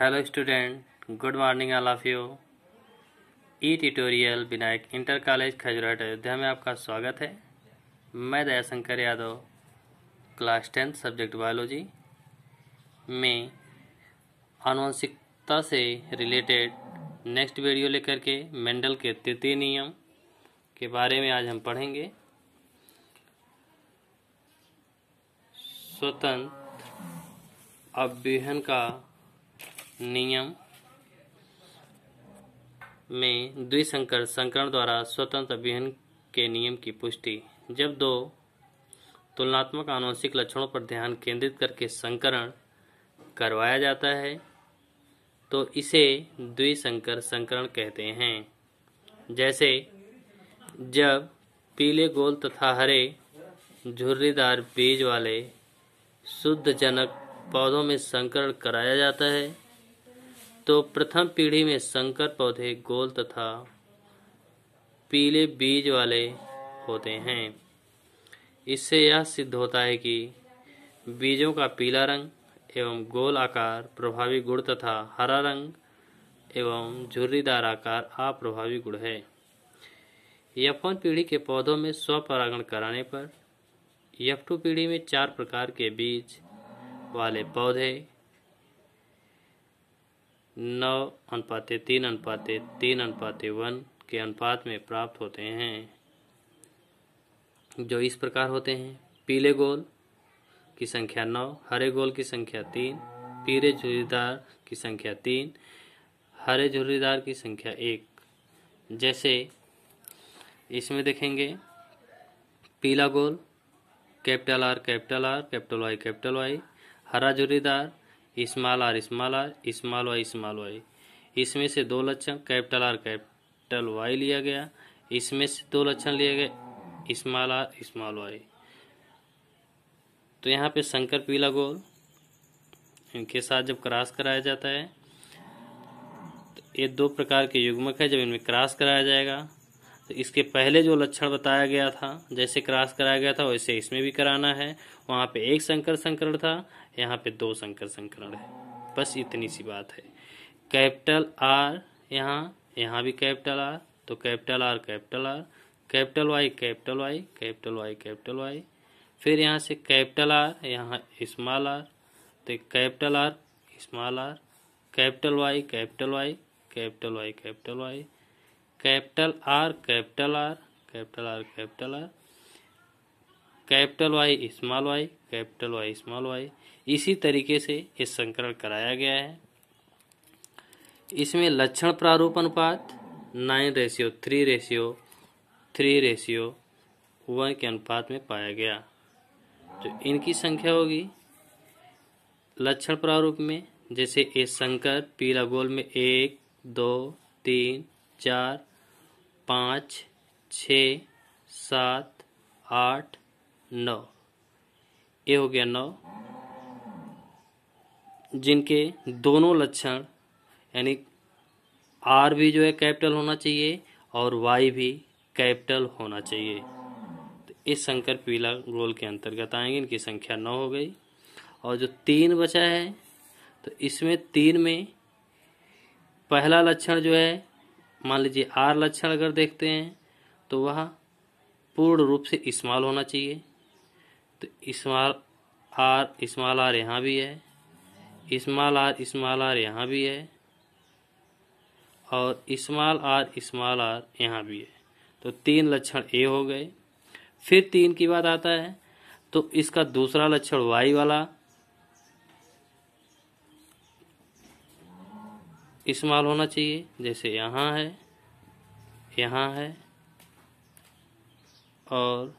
hello student good morning all of you e tutorial Vinayak inter college Khajurat Ayodhya में आपका स्वागत है मैं Dayashankar Yadav class tenth subject biology में आनुवंशिकता से रिलेटेड नेक्स्ट वीडियो लेकर के मेंडल के तृतीय नियम के बारे में आज हम पढ़ेंगे स्वतंत्र अभ्यन का नियम में द्विसंकर संकरण द्वारा स्वतंत्र अभियन के नियम की पुष्टि जब दो तुलनात्मक आनुवंशिक लक्षणों पर ध्यान केंद्रित करके संकरण करवाया जाता है तो इसे द्विसंकर संकरण कहते हैं जैसे जब पीले गोल तथा हरे झुर्रीदार बीज वाले शुद्ध जनक पौधों में संकरण कराया जाता है तो प्रथम पीढ़ी में संकर पौधे गोल तथा पीले बीज वाले होते हैं इससे यह सिद्ध होता है कि बीजों का पीला रंग एवं गोल आकार प्रभावी गुण तथा हरा रंग एवं झुर्रीदार आकार अप्रभावी गुण है यफ पीढ़ी के पौधों में स्वपरागण कराने पर यफ पीढ़ी में चार प्रकार के बीज वाले पौधे नौ अनुपाते तीन अनुपाते तीन अनुपाते वन के अनुपात में प्राप्त होते हैं जो इस प्रकार होते हैं पीले गोल की संख्या नौ हरे गोल की संख्या तीन पीले झुर्रीदार की संख्या तीन हरे झुर्रीदार की संख्या एक जैसे इसमें देखेंगे पीला गोल capital R capital R capital Y capital Y हरा झुर्रीदार small R small R small Y small Y इसमें से दो लक्षण कैपिटल आर कैपिटल वाई लिया गया इसमें से दो लक्षण लिए गए स्मॉल आर स्मॉल वाई तो यहाँ पे शंकर पीला गोल इनके साथ जब क्रॉस कराया जाता है तो ये दो प्रकार के युग्मक है जब इनमें क्रॉस कराया जाएगा तो इसके पहले जो लक्षण बताया गया था जैसे क्रॉस कराया गया था वैसे इसमें भी कराना है वहाँ पे एक संकर संकरण था यहाँ पे दो संकर संकरण है बस इतनी सी बात है कैपिटल आर यहाँ यहाँ भी कैपिटल आर तो capital R capital R capital Y capital Y capital Y capital Y फिर यहाँ से कैपिटल आर यहाँ स्मॉल आर तो capital R small R capital Y capital Y capital Y capital Y capital R capital R capital R capital R capital Y small Y capital Y small Y इसी तरीके से इस संकरण कराया गया है इसमें लक्षण प्रारूप अनुपात nine ratio three ratio three ratio one के अनुपात में पाया गया तो इनकी संख्या होगी लक्षण प्रारूप में जैसे ए संकर पीला गोल में एक दो तीन चार पाँच छ सात आठ नौ ये हो गया नौ जिनके दोनों लक्षण यानी आर भी जो है कैपिटल होना चाहिए और वाई भी कैपिटल होना चाहिए तो इस शंकर पीला गोल के अंतर्गत आएंगे इनकी संख्या नौ हो गई और जो तीन बचा है तो इसमें तीन में पहला लक्षण जो है मान लीजिए आर लक्षण अगर देखते हैं तो वह पूर्ण रूप से इस्माल होना चाहिए तो इस्माल आर इस्माल आर यहाँ भी है इस्माल आर इस्माल आर यहाँ भी है और इस्माल आर इस्माल आर यहाँ भी है तो तीन लक्षण ए हो गए फिर तीन की बात आता है तो इसका दूसरा लक्षण वाई वाला इस्माल होना चाहिए जैसे यहाँ है यहाँ है और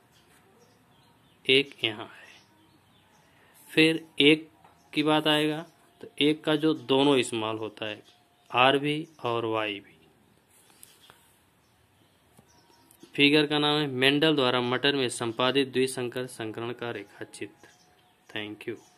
एक यहाँ है फिर एक की बात आएगा तो एक का जो दोनों इस्तेमाल होता है आर भी और वाई भी फिगर का नाम है मेंडल द्वारा मटर में संपादित द्विशंकर संकरण का रेखा चित्र थैंक यू